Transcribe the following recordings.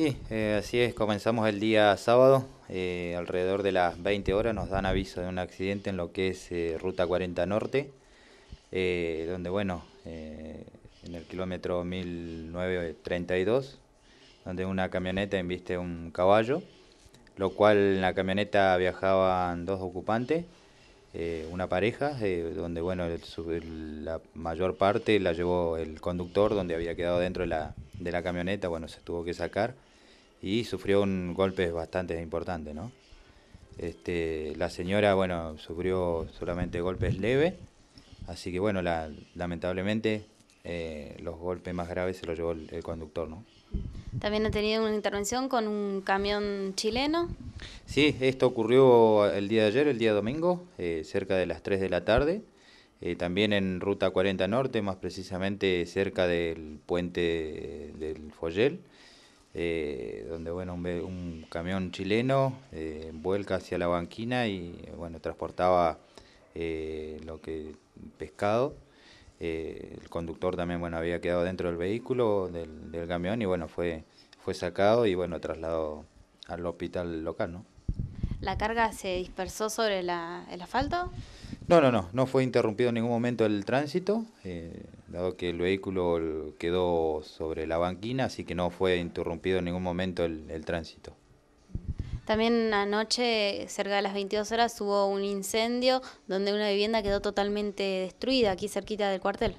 Sí, eh, así es, comenzamos el día sábado, eh, alrededor de las 20 horas nos dan aviso de un accidente en lo que es eh, Ruta 40 Norte, donde bueno, en el kilómetro 1932, donde una camioneta inviste un caballo, lo cual en la camioneta viajaban dos ocupantes, una pareja, donde bueno, la mayor parte la llevó el conductor, donde había quedado dentro de la, de la camioneta, bueno, se tuvo que sacar y sufrió un golpe bastante importante, ¿no? Este, la señora, bueno, sufrió solamente golpes leves, así que bueno, lamentablemente eh, los golpes más graves se los llevó el, conductor, ¿no? También ha tenido una intervención con un camión chileno. Sí, esto ocurrió el día de ayer, el día domingo, eh, cerca de las 3 de la tarde, eh, también en Ruta 40 Norte, más precisamente cerca del puente del Foyel eh, donde bueno un, camión chileno eh, vuelca hacia la banquina y bueno transportaba eh, lo que pescado eh, el conductor también bueno había quedado dentro del vehículo del, camión y bueno fue fue sacado y bueno trasladado al hospital local no la carga se dispersó sobre la, el asfalto no no no no fue interrumpido en ningún momento el tránsito dado que el vehículo quedó sobre la banquina, así que no fue interrumpido en ningún momento el, tránsito. También anoche, cerca de las 22 horas, hubo un incendio donde una vivienda quedó totalmente destruida aquí cerquita del cuartel.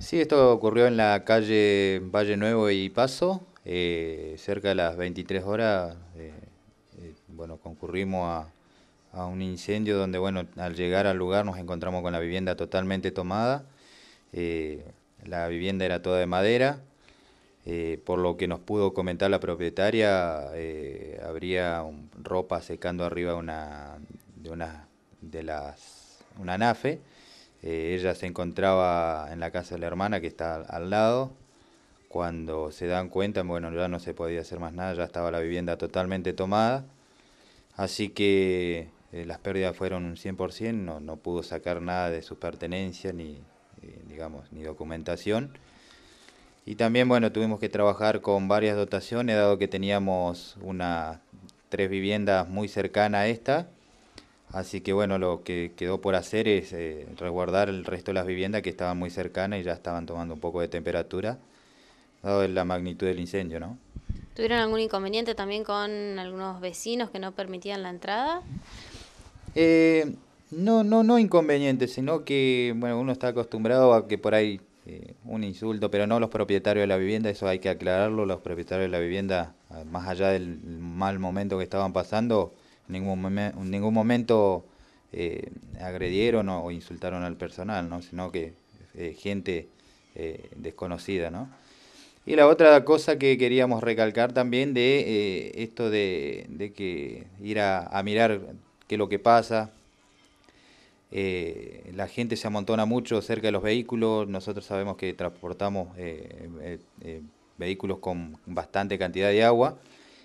Sí, esto ocurrió en la calle Valle Nuevo y Paso. Eh, cerca de las 23 horas, eh, eh, bueno, concurrimos a, a un incendio donde, bueno, al llegar al lugar nos encontramos con la vivienda totalmente tomada. Eh, la vivienda era toda de madera, eh, por lo que nos pudo comentar la propietaria, eh, habría ropa secando arriba de una de las una nafe. ella se encontraba en la casa de la hermana que está al, lado. Cuando se dan cuenta, bueno, ya no se podía hacer más nada, ya estaba la vivienda totalmente tomada. Así que las pérdidas fueron un 100%, no, no pudo sacar nada de sus pertenencias ni, eh, digamos, ni documentación. Y también, bueno, tuvimos que trabajar con varias dotaciones, dado que teníamos una tres viviendas muy cercanas a esta. Así que, bueno, lo que quedó por hacer es eh, resguardar el resto de las viviendas que estaban muy cercanas y ya estaban tomando un poco de temperatura, dado la magnitud del incendio, ¿no? ¿Tuvieron algún inconveniente también con algunos vecinos que no permitían la entrada? Eh, no, no, no inconveniente, sino que bueno, uno está acostumbrado a que por ahí eh, un insulto, pero no los propietarios de la vivienda, eso hay que aclararlo, los propietarios de la vivienda, ah, más allá del mal momento que estaban pasando, en ningún, ningún momento eh, agredieron o, insultaron al personal, ¿no? sino que eh, gente desconocida. ¿no? Y la otra cosa que queríamos recalcar también de esto de, que ir a, a mirar qué es lo que pasa, eh, la gente se amontona mucho cerca de los vehículos, nosotros sabemos que transportamos eh, eh, vehículos con bastante cantidad de agua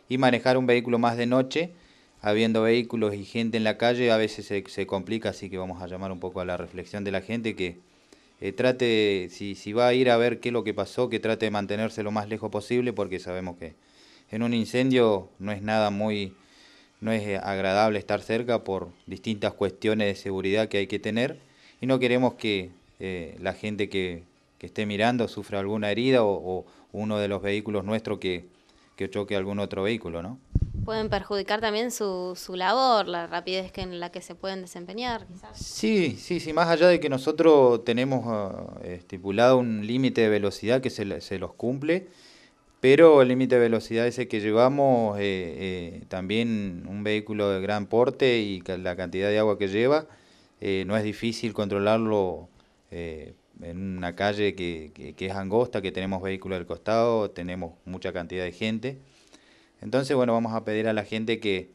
y manejar un vehículo más de noche, habiendo vehículos y gente en la calle, a veces se, complica, así que vamos a llamar un poco a la reflexión de la gente que trate, si, si va a ir a ver qué es lo que pasó, que trate de mantenerse lo más lejos posible porque sabemos que en un incendio no es nada muy no es agradable estar cerca por distintas cuestiones de seguridad que hay que tener y no queremos que eh, la gente que, que, esté mirando sufra alguna herida o, uno de los vehículos nuestros que, choque algún otro vehículo, ¿no? Pueden perjudicar también su, labor, la rapidez que en la que se pueden desempeñar, Sí, sí, sí, más allá de que nosotros tenemos ah, estipulado un límite de velocidad que se, se los cumple, pero el límite de velocidad ese que llevamos, eh, eh, también un vehículo de gran porte y la cantidad de agua que lleva, eh, no es difícil controlarlo en una calle que, es angosta, que tenemos vehículos al costado, tenemos mucha cantidad de gente. Entonces, bueno, vamos a pedir a la gente que,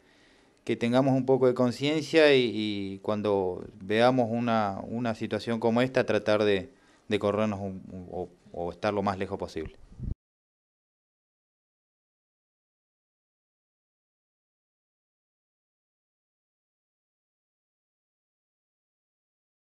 tengamos un poco de conciencia y, cuando veamos una, situación como esta, tratar de, corrernos o estar lo más lejos posible.